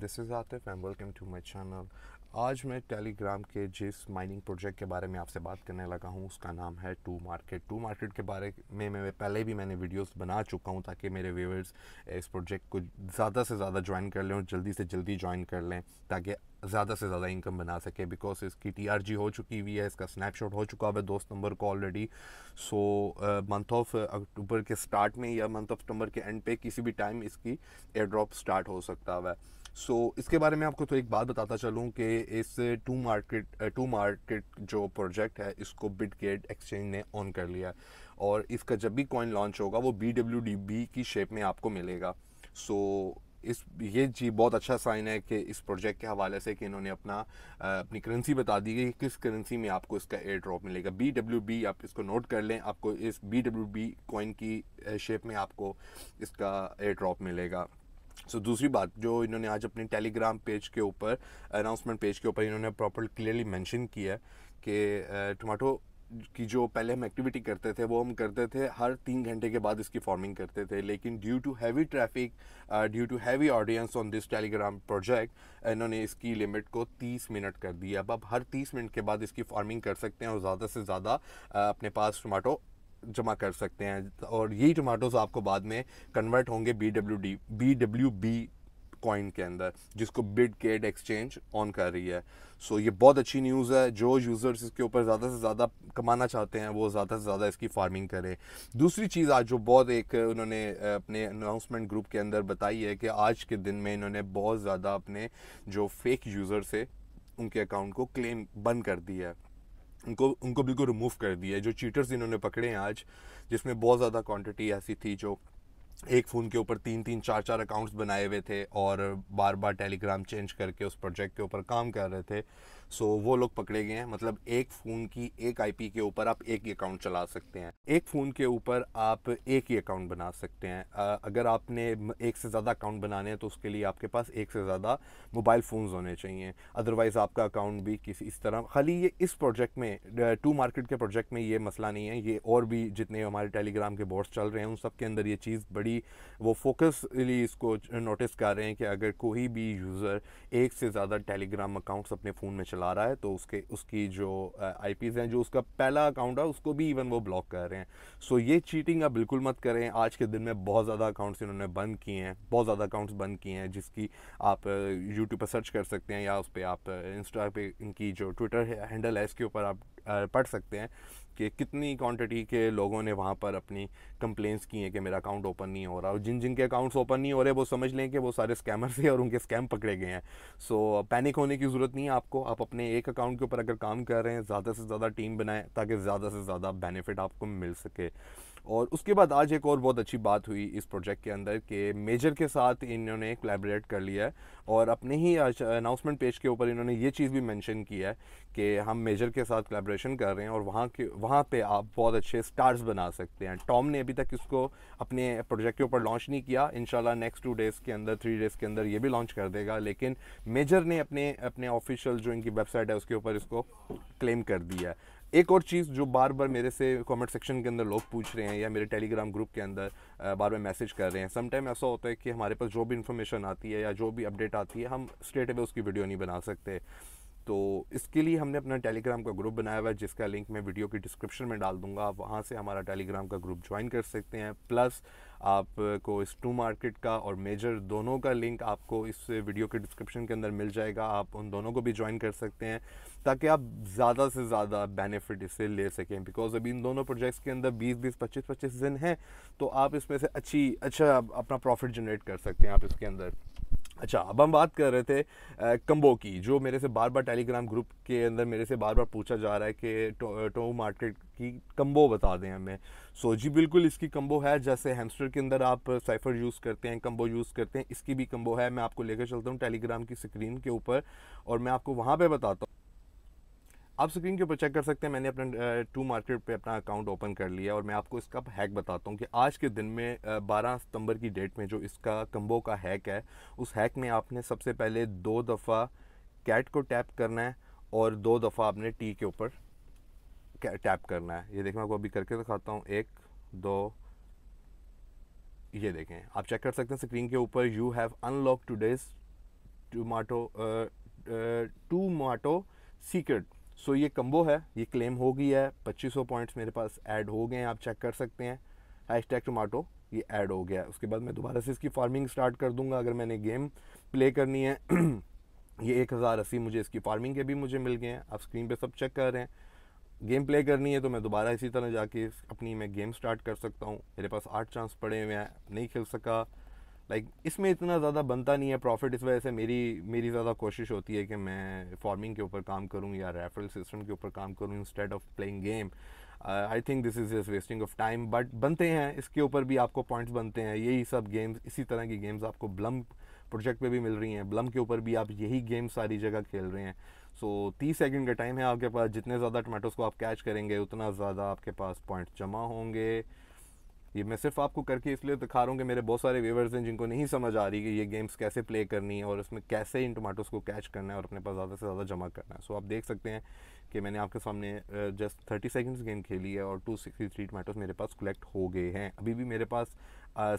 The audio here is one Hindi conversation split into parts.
this is Atif and welcome to my channel आज मैं टेलीग्राम के जिस माइनिंग प्रोजेक्ट के बारे में आपसे बात करने लगा हूँ उसका नाम है टू मार्केट टू मार्केट के बारे में मैं पहले भी मैंने वीडियोस बना चुका हूँ ताकि मेरे व्यूवर्स इस प्रोजेक्ट को ज़्यादा से ज़्यादा ज्वाइन कर लें और जल्दी से जल्दी ज्वाइन कर लें ताकि ज़्यादा से ज़्यादा इनकम बना सके बिकॉज इसकी टी हो चुकी हुई है इसका स्नैपशॉट हो चुका है दोस्त नंबर को already so month of October के स्टार्ट में या मंथ ऑफ अक्टूबर के एंड पे किसी भी टाइम इसकी एयर ड्रॉप स्टार्ट हो सकता है सो so, इसके बारे में आपको तो एक बात बताता चलूँ कि इस टू मार्केट टू मार्केट जो प्रोजेक्ट है इसको गेट एक्सचेंज ने ऑन कर लिया है और इसका जब भी कॉइन लॉन्च होगा वो बी डब्ल्यू डी बी की शेप में आपको मिलेगा सो so, इस ये जी बहुत अच्छा साइन है कि इस प्रोजेक्ट के हवाले से कि इन्होंने अपना अपनी करेंसी बता दी कि किस करेंसी में आपको इसका एयर ड्रॉप मिलेगा बी डब्ल्यू बी आप इसको नोट कर लें आपको इस बी डब्ल्यू बी कॉइन की शेप में आपको इसका एयर ड्रॉप मिलेगा सो so, दूसरी बात जो इन्होंने आज अपने टेलीग्राम पेज के ऊपर अनाउंसमेंट पेज के ऊपर इन्होंने प्रॉपर क्लियरली मेंशन किया है कि टमाटो की जो पहले हम एक्टिविटी करते थे वो हम करते थे हर तीन घंटे के बाद इसकी फार्मिंग करते थे लेकिन due to heavy traffic due to heavy audience on this Telegram project इन्होंने इसकी लिमिट को तीस मिनट कर दी अब आप हर तीस मिनट के बाद इसकी फार्मिंग कर सकते हैं और ज़्यादा से ज़्यादा अपने पास टमाटो जमा कर सकते हैं और यही टमाटोज़ आपको बाद में कन्वर्ट होंगे B W D B W B coin के अंदर जिसको बिड केड एक्सचेंज ऑन कर रही है सो ये बहुत अच्छी न्यूज़ है जो यूज़र्स इसके ऊपर ज़्यादा से ज़्यादा कमाना चाहते हैं वो ज़्यादा से ज़्यादा इसकी फार्मिंग करें दूसरी चीज़ आज जो बहुत एक उन्होंने अपने अनाउंसमेंट ग्रुप के अंदर बताई है कि आज के दिन में इन्होंने बहुत ज़्यादा अपने जो फेक यूज़र्स है उनके अकाउंट को क्लेम बंद कर दिया है उनको उनको बिल्कुल रिमूव कर दिया है जो चीटर्स इन्होंने पकड़े हैं आज जिसमें बहुत ज़्यादा क्वांटिटी ऐसी थी जो एक फ़ोन के ऊपर तीन तीन चार चार अकाउंट्स बनाए हुए थे और बार बार टेलीग्राम चेंज करके उस प्रोजेक्ट के ऊपर काम कर रहे थे सो वो लोग पकड़े गए हैं मतलब एक फ़ोन की एक आईपी के ऊपर आप एक ही अकाउंट चला सकते हैं एक फ़ोन के ऊपर आप एक ही अकाउंट बना सकते हैं अगर आपने एक से ज़्यादा अकाउंट बनाने हैं तो उसके लिए आपके पास एक से ज़्यादा मोबाइल फोन होने चाहिए अदरवाइज़ आपका अकाउंट भी किसी इस तरह खाली ये इस प्रोजेक्ट में टू मार्केट के प्रोजेक्ट में ये मसला नहीं है ये और भी जितने हमारे टेलीग्राम के बोर्ड्स चल रहे हैं उन सब के अंदर ये चीज़ बड़ी वो फोकसली इसको नोटिस कर रहे हैं कि अगर कोई भी यूज़र एक से ज़्यादा टेलीग्राम अकाउंट्स अपने फ़ोन में चला रहा है तो उसके उसकी जो आई पीज़ हैं जो उसका पहला अकाउंट है उसको भी इवन वो ब्लॉक कर रहे हैं सो ये चीटिंग आप बिल्कुल मत करें आज के दिन में बहुत ज़्यादा अकाउंट्स इन्होंने बंद किए हैं बहुत ज़्यादा अकाउंट्स बंद किए हैं जिसकी आप यूट्यूब पर सर्च कर सकते हैं या उस पर आप इंस्टा पे इनकी जो ट्विटर हैंडल है इसके ऊपर आप पढ़ सकते हैं कि कितनी क्वांटिटी के लोगों ने वहाँ पर अपनी कंप्लेंट्स की हैं कि मेरा अकाउंट ओपन नहीं हो रहा और जिन जिन के अकाउंट्स ओपन नहीं हो रहे वो समझ लें कि वो सारे स्कैमर्स हैं और उनके स्कैम पकड़े गए हैं सो so, पैनिक होने की ज़रूरत नहीं है आपको आप अपने एक अकाउंट के ऊपर अगर काम कर रहे हैं ज़्यादा से ज़्यादा टीम बनाएं ताकि ज़्यादा से ज़्यादा बेनिफिट आपको मिल सके और उसके बाद आज एक और बहुत अच्छी बात हुई इस प्रोजेक्ट के अंदर कि मेजर के साथ इन्होंने कलेबरेट कर लिया है और अपने ही अनाउंसमेंट पेज के ऊपर इन्होंने ये चीज़ भी मेंशन की है कि हम मेजर के साथ कलेबरेशन कर रहे हैं और वहाँ के वहाँ पे आप बहुत अच्छे स्टार्स बना सकते हैं टॉम ने अभी तक इसको अपने प्रोजेक्ट के ऊपर लॉन्च नहीं किया इन नेक्स्ट टू डेज़ के अंदर थ्री डेज़ के अंदर ये भी लॉन्च कर देगा लेकिन मेजर ने अपने अपने ऑफिशियल जो इनकी वेबसाइट है उसके ऊपर इसको क्लेम कर दिया है एक और चीज़ जो बार बार मेरे से कमेंट सेक्शन के अंदर लोग पूछ रहे हैं या मेरे टेलीग्राम ग्रुप के अंदर बार बार मैसेज कर रहे हैं समटाइम ऐसा होता है कि हमारे पास जो भी इन्फॉर्मेशन आती है या जो भी अपडेट आती है हम स्ट्रेट अवे उसकी वीडियो नहीं बना सकते तो इसके लिए हमने अपना टेलीग्राम का ग्रुप बनाया हुआ है जिसका लिंक मैं वीडियो की डिस्क्रिप्शन में डाल दूंगा आप वहाँ से हमारा टेलीग्राम का ग्रुप ज्वाइन कर सकते हैं प्लस आपको इस टू मार्केट का और मेजर दोनों का लिंक आपको इस वीडियो के डिस्क्रिप्शन के अंदर मिल जाएगा आप उन दोनों को भी ज्वाइन कर सकते हैं ताकि आप ज़्यादा से ज़्यादा बेनिफिट इससे ले सकें बिकॉज अभी इन दोनों प्रोजेक्ट्स के अंदर 20 20 25 25 दिन हैं तो आप इसमें से अच्छी अच्छा अपना प्रॉफिट जनरेट कर सकते हैं आप इसके अंदर अच्छा अब हम बात कर रहे थे आ, कम्बो की जो मेरे से बार बार टेलीग्राम ग्रुप के अंदर मेरे से बार बार पूछा जा रहा है कि टो, मार्केट की कम्बो बता दें हमें सो जी बिल्कुल इसकी कम्बो है जैसे हेमस्टर के अंदर आप साइफर यूज़ करते हैं कम्बो यूज़ करते हैं इसकी भी कम्बो है मैं आपको लेकर चलता हूँ टेलीग्राम की स्क्रीन के ऊपर और मैं आपको वहाँ पर बताता हूँ आप स्क्रीन के ऊपर चेक कर सकते हैं मैंने अपना टू मार्केट पे अपना अकाउंट ओपन कर लिया और मैं आपको इसका हैक बताता हूँ कि आज के दिन में 12 सितंबर की डेट में जो इसका कम्बो का हैक है उस हैक में आपने सबसे पहले दो दफ़ा कैट को टैप करना है और दो दफ़ा आपने टी के ऊपर टैप करना है ये देखें आपको अभी करके दिखाता हूँ एक दो ये देखें आप चेक कर सकते हैं स्क्रीन के ऊपर यू हैव अनलॉक टूडेज माटो tomato secret so so, ये कम्बो है ये क्लेम हो गई है 2500 पॉइंट्स मेरे पास ऐड हो गए हैं आप चेक कर सकते हैं हैश टैग टमाटो ये ऐड हो गया है उसके बाद मैं दोबारा से इसकी फार्मिंग स्टार्ट कर दूंगा अगर मैंने गेम प्ले करनी है ये एक हज़ार अस्सी मुझे इसकी फार्मिंग के भी मुझे मिल गए हैं आप स्क्रीन पे सब चेक कर रहे हैं गेम प्ले करनी है तो मैं दोबारा इसी तरह जाके अपनी मैं गेम स्टार्ट कर सकता हूँ मेरे पास आठ चांस पड़े हुए हैं नहीं खेल सका लाइक like, इसमें इतना ज़्यादा बनता नहीं है प्रॉफिट इस वजह से मेरी मेरी ज़्यादा कोशिश होती है कि मैं फार्मिंग के ऊपर काम करूँ या रेफरल सिस्टम के ऊपर काम करूँ instead of playing game I think this is just wasting of time but बनते हैं इसके ऊपर भी आपको पॉइंट्स बनते हैं यही सब गेम्स इसी तरह की गेम्स आपको ब्लम प्रोजेक्ट पे भी मिल रही हैं ब्लम के ऊपर भी आप यही गेम सारी जगह खेल रहे हैं सो तीस सेकेंड का टाइम है आपके पास जितने ज़्यादा टमाटोज़ को आप कैच करेंगे उतना ज़्यादा आपके पास पॉइंट जमा होंगे ये मैं सिर्फ आपको करके इसलिए दिखा रहा हूँ कि मेरे बहुत सारे व्यवर्स हैं जिनको नहीं समझ आ रही कि ये गेम्स कैसे प्ले करनी है और इसमें कैसे इन टमाटोस को कैच करना है और अपने पास ज़्यादा से ज़्यादा जमा करना है सो so, आप देख सकते हैं कि मैंने आपके सामने जस्ट थर्टी सेकेंड्स गेम खेली है और टू सिक्सटी थ्री टमाटोस मेरे पास कलेक्ट हो गए हैं अभी भी मेरे पास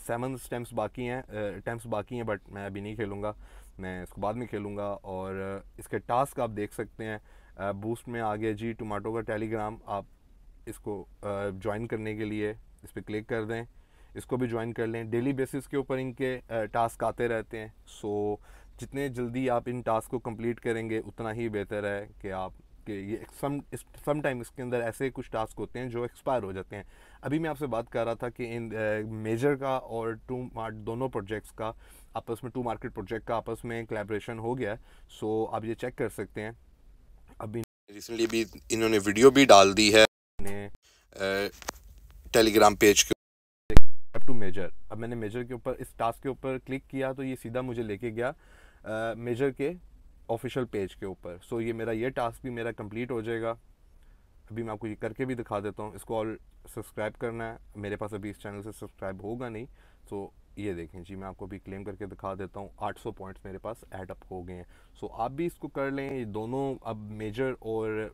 सेवन स्टैम्प्स बाकी हैं अटैम्प्स बाकी हैं बट मैं अभी नहीं खेलूँगा मैं इसको बाद में खेलूँगा और इसके टास्क आप देख सकते हैं बूस्ट में आ गया जी टमाटो का टेलीग्राम आप इसको ज्वाइन करने के लिए इस पर क्लिक कर दें इसको भी ज्वाइन कर लें डेली बेसिस के ऊपर इनके टास्क आते रहते हैं सो so, जितने जल्दी आप इन टास्क को कंप्लीट करेंगे उतना ही बेहतर है कि आप कि ये सम सम टाइम इसके अंदर ऐसे कुछ टास्क होते हैं जो एक्सपायर हो जाते हैं अभी मैं आपसे बात कर रहा था कि इन मेजर का और टू मार्ट दोनों प्रोजेक्ट्स का आपस में टू मार्केट प्रोजेक्ट का आपस में कलेबरेशन हो गया है सो आप ये चेक कर सकते हैं अभी रिसेंटली भी इन्होंने वीडियो भी डाल दी है टेलीग्राम पेज के टू मेजर अब मैंने मेजर के ऊपर इस टास्क के ऊपर क्लिक किया तो ये सीधा मुझे लेके गया मेजर के ऑफिशियल पेज के ऊपर सो so, ये मेरा ये टास्क भी मेरा कंप्लीट हो जाएगा अभी मैं आपको ये करके भी दिखा देता हूँ इसको ऑल सब्सक्राइब करना है मेरे पास अभी इस चैनल से सब्सक्राइब होगा नहीं तो ये देखें जी मैं आपको अभी क्लेम करके दिखा देता हूँ 800 पॉइंट्स मेरे पास ऐड अप हो गए हैं सो so, आप भी इसको कर लें ये दोनों अब मेजर और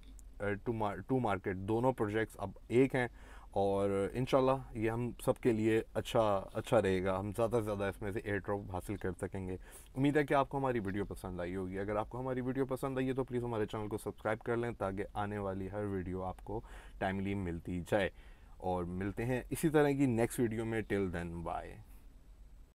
टू मार्केट दोनों प्रोजेक्ट्स अब एक हैं और इन ये हम सब के लिए अच्छा अच्छा रहेगा हम ज़्यादा से ज़्यादा इसमें से एयर ड्रॉप हासिल कर सकेंगे उम्मीद है कि आपको हमारी वीडियो पसंद आई होगी अगर आपको हमारी वीडियो पसंद आई है तो प्लीज़ हमारे चैनल को सब्सक्राइब कर लें ताकि आने वाली हर वीडियो आपको टाइमली मिलती जाए और मिलते हैं इसी तरह की नेक्स्ट वीडियो में टिल देन बाय